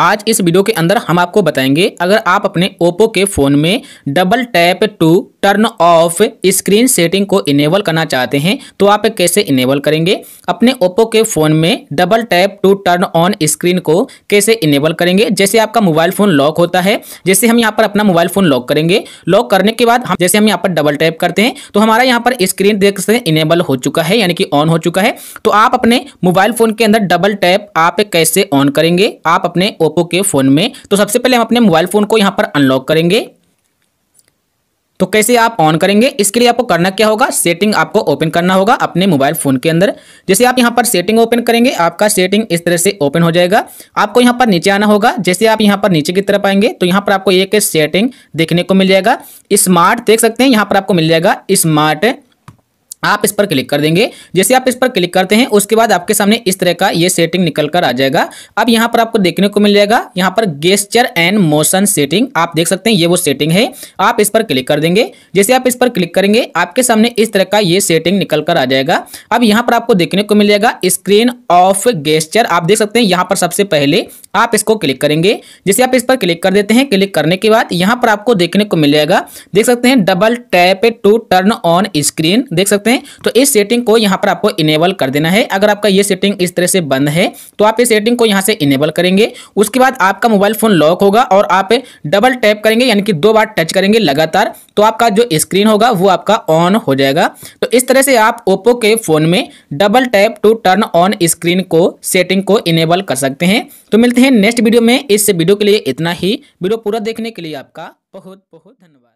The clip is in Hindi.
आज इस वीडियो के अंदर हम आपको बताएंगे अगर आप अपने ओप्पो के फ़ोन में double tap to turn off screen setting को इनेबल करना चाहते हैं तो आप कैसे इनेबल करेंगे अपने ओप्पो के फ़ोन में double tap to turn on screen को कैसे इनेबल करेंगे जैसे आपका मोबाइल फ़ोन लॉक होता है जैसे हम यहाँ पर अपना मोबाइल फ़ोन लॉक करेंगे लॉक करने के बाद हम जैसे हम यहाँ पर डबल टैप करते हैं तो हमारा यहाँ पर स्क्रीन देख सकते हैं इनेबल हो चुका है यानी कि ऑन हो चुका है तो आप अपने मोबाइल फ़ोन के अंदर डबल टैप आप कैसे ऑन करेंगे आप अपने ओप्पो के फ़ोन में तो सबसे पहले हम अपने मोबाइल फ़ोन को यहां पर अनलॉक करेंगे तो कैसे आप ऑन करेंगे इसके लिए आपको करना क्या होगा सेटिंग आपको ओपन करना होगा अपने मोबाइल फ़ोन के अंदर जैसे आप यहां पर सेटिंग ओपन करेंगे आपका सेटिंग इस तरह से ओपन हो जाएगा आपको यहां पर नीचे आना होगा जैसे आप यहां पर नीचे की तरफ आएंगे तो यहां पर आपको एक सेटिंग देखने को मिल जाएगा स्मार्ट देख सकते हैं यहां पर आपको मिल जाएगा स्मार्ट आप इस पर क्लिक कर देंगे जैसे आप इस पर क्लिक करते हैं उसके बाद आपके सामने इस तरह का ये सेटिंग निकल कर आ जाएगा अब यहाँ पर आपको देखने को मिल जाएगा यहाँ पर गेस्चर एंड मोशन सेटिंग आप देख सकते हैं ये वो सेटिंग है आप इस पर क्लिक कर देंगे जैसे आप इस पर क्लिक करेंगे आपके सामने इस तरह का ये सेटिंग निकल कर आ जाएगा अब यहाँ पर आपको देखने को मिल जाएगा स्क्रीन ऑफ गेस्चर आप देख सकते हैं यहाँ पर सबसे पहले आप इसको क्लिक करेंगे जैसे आप इस पर क्लिक कर देते हैं क्लिक करने के बाद यहाँ पर आपको देखने को मिल जाएगा देख सकते हैं double tap to turn on screen देख सकते हैं तो इस सेटिंग को यहाँ पर आपको इनेबल कर देना है अगर आपका ये सेटिंग इस तरह से बंद है तो आप इस सेटिंग को यहाँ से इनेबल करेंगे उसके बाद आपका मोबाइल फ़ोन लॉक होगा और आप डबल टैप करेंगे यानी कि दो बार टच करेंगे लगातार तो आपका जो स्क्रीन होगा वो आपका ऑन हो जाएगा तो इस तरह से आप ओप्पो के फ़ोन में double tap to turn on screen को सेटिंग को इनेबल कर सकते हैं तो मिलते हैं हैं नेक्स्ट वीडियो में इस वीडियो के लिए इतना ही वीडियो पूरा देखने के लिए आपका बहुत बहुत धन्यवाद